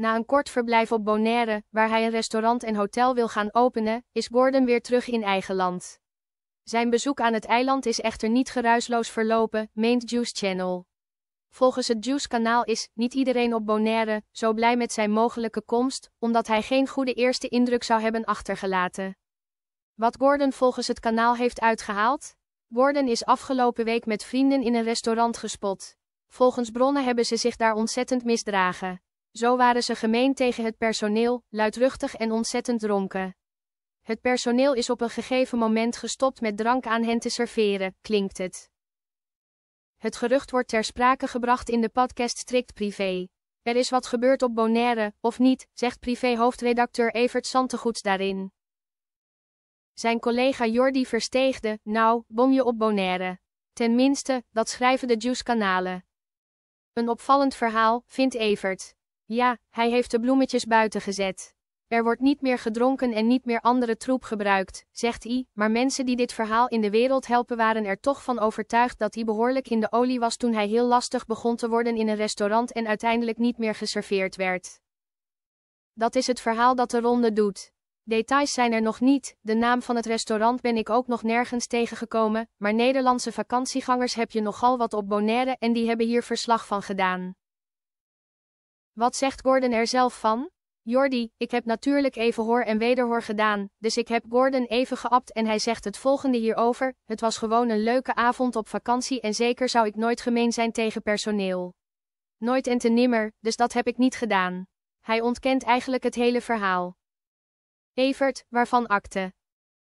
Na een kort verblijf op Bonaire, waar hij een restaurant en hotel wil gaan openen, is Gordon weer terug in eigen land. Zijn bezoek aan het eiland is echter niet geruisloos verlopen, meent Juice Channel. Volgens het Juice-kanaal is niet iedereen op Bonaire zo blij met zijn mogelijke komst, omdat hij geen goede eerste indruk zou hebben achtergelaten. Wat Gordon volgens het kanaal heeft uitgehaald? Gordon is afgelopen week met vrienden in een restaurant gespot. Volgens bronnen hebben ze zich daar ontzettend misdragen. Zo waren ze gemeen tegen het personeel, luidruchtig en ontzettend dronken. Het personeel is op een gegeven moment gestopt met drank aan hen te serveren, klinkt het. Het gerucht wordt ter sprake gebracht in de podcast strikt privé. Er is wat gebeurd op Bonaire, of niet, zegt privé-hoofdredacteur Evert Zantegoeds daarin. Zijn collega Jordi versteegde, nou, bom je op Bonaire. Tenminste, dat schrijven de Juice-kanalen. Een opvallend verhaal, vindt Evert. Ja, hij heeft de bloemetjes buiten gezet. Er wordt niet meer gedronken en niet meer andere troep gebruikt, zegt I, maar mensen die dit verhaal in de wereld helpen waren er toch van overtuigd dat hij behoorlijk in de olie was toen hij heel lastig begon te worden in een restaurant en uiteindelijk niet meer geserveerd werd. Dat is het verhaal dat de ronde doet. Details zijn er nog niet, de naam van het restaurant ben ik ook nog nergens tegengekomen, maar Nederlandse vakantiegangers heb je nogal wat op Bonaire en die hebben hier verslag van gedaan. Wat zegt Gordon er zelf van? Jordi, ik heb natuurlijk even hoor en wederhoor gedaan, dus ik heb Gordon even geapt en hij zegt het volgende hierover, het was gewoon een leuke avond op vakantie en zeker zou ik nooit gemeen zijn tegen personeel. Nooit en te nimmer, dus dat heb ik niet gedaan. Hij ontkent eigenlijk het hele verhaal. Evert, waarvan akte?